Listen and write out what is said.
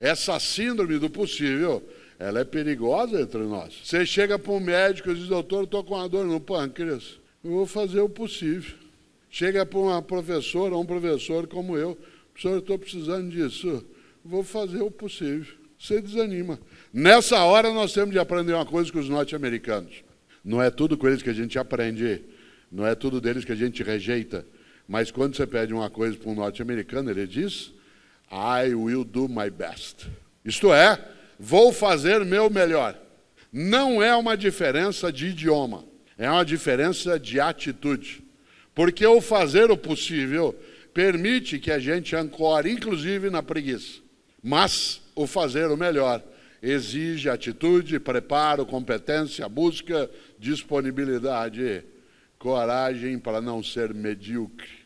Essa síndrome do possível, ela é perigosa entre nós. Você chega para um médico e diz, doutor, estou com uma dor no pâncreas. Eu vou fazer o possível. Chega para uma professora, um professor como eu, professor, estou precisando disso. Vou fazer o possível. Você desanima. Nessa hora nós temos de aprender uma coisa com os norte-americanos. Não é tudo com eles que a gente aprende, não é tudo deles que a gente rejeita. Mas quando você pede uma coisa para um norte-americano, ele diz I will do my best. Isto é, vou fazer meu melhor. Não é uma diferença de idioma, é uma diferença de atitude. Porque o fazer o possível permite que a gente ancore, inclusive na preguiça. Mas o fazer o melhor exige atitude, preparo, competência, busca, disponibilidade, coragem para não ser medíocre.